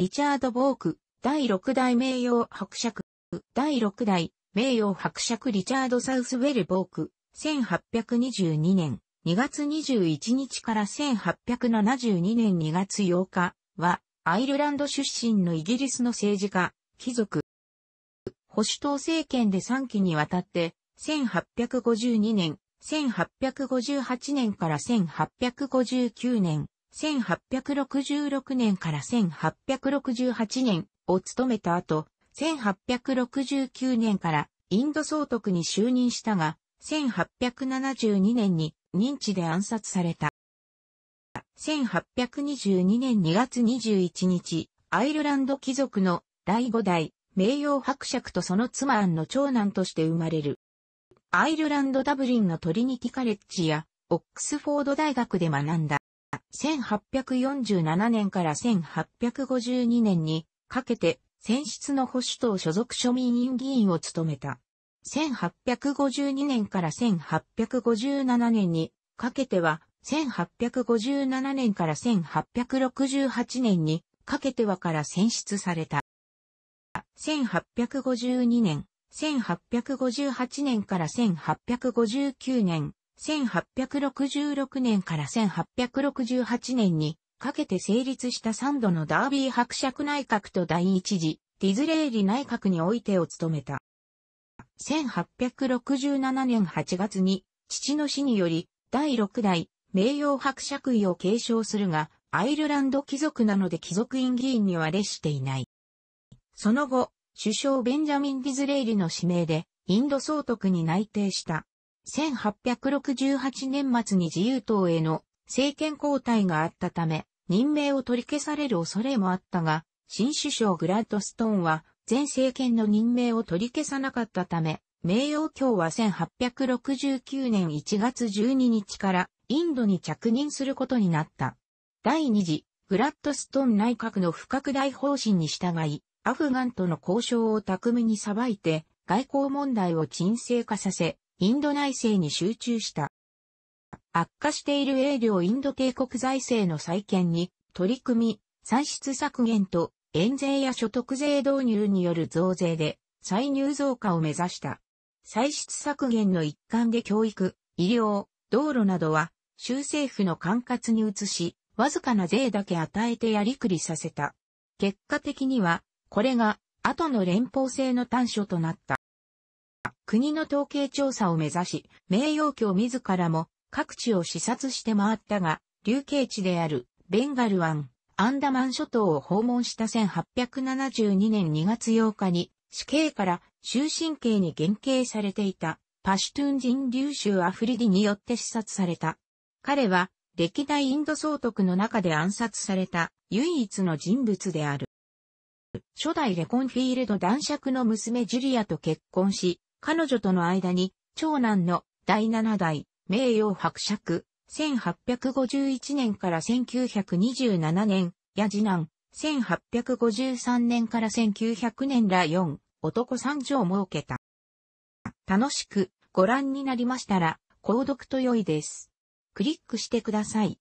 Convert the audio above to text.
リチャード・ボーク、第6代名誉伯爵、第6代名誉伯爵リチャード・サウスウェル・ボーク、1822年2月21日から1872年2月8日は、アイルランド出身のイギリスの政治家、貴族、保守党政権で3期にわたって、1852年、1858年から1859年、1866年から1868年を務めた後、1869年からインド総督に就任したが、1872年に認知で暗殺された。1822年2月21日、アイルランド貴族の第5代名誉伯爵とその妻アンの長男として生まれる。アイルランドダブリンのトリニティカレッジやオックスフォード大学で学んだ。1847年から1852年にかけて選出の保守党所属庶民院議員を務めた。1852年から1857年にかけては、1857年から1868年にかけてはから選出された。1852年、1858年から1859年、1866年から1868年にかけて成立した3度のダービー伯爵内閣と第一次ディズレーリ内閣においてを務めた。1867年8月に父の死により第6代名誉伯爵位を継承するが、アイルランド貴族なので貴族院議員には列していない。その後、首相ベンジャミン・ディズレーリの指名で、インド総督に内定した。1868年末に自由党への政権交代があったため、任命を取り消される恐れもあったが、新首相グラッドストーンは、前政権の任命を取り消さなかったため、名誉教は1869年1月12日からインドに着任することになった。第2次、グラッドストーン内閣の不拡大方針に従い、アフガンとの交渉を巧みに裁いて、外交問題を沈静化させ、インド内政に集中した。悪化している英領インド帝国財政の再建に取り組み、歳出削減と円税や所得税導入による増税で歳入増加を目指した。歳出削減の一環で教育、医療、道路などは州政府の管轄に移し、わずかな税だけ与えてやりくりさせた。結果的には、これが後の連邦制の端緒となった。国の統計調査を目指し、名誉教自らも各地を視察して回ったが、流刑地であるベンガル湾、アンダマン諸島を訪問した1872年2月8日に死刑から終身刑に減刑されていたパシュトゥン人流州アフリディによって視察された。彼は歴代インド総督の中で暗殺された唯一の人物である。初代レコンフィールド男爵の娘ジュリアと結婚し、彼女との間に、長男の第七代、名誉伯爵、1851年から1927年、や次男、1853年から1900年ら4、男3女を設けた。楽しくご覧になりましたら、購読と良いです。クリックしてください。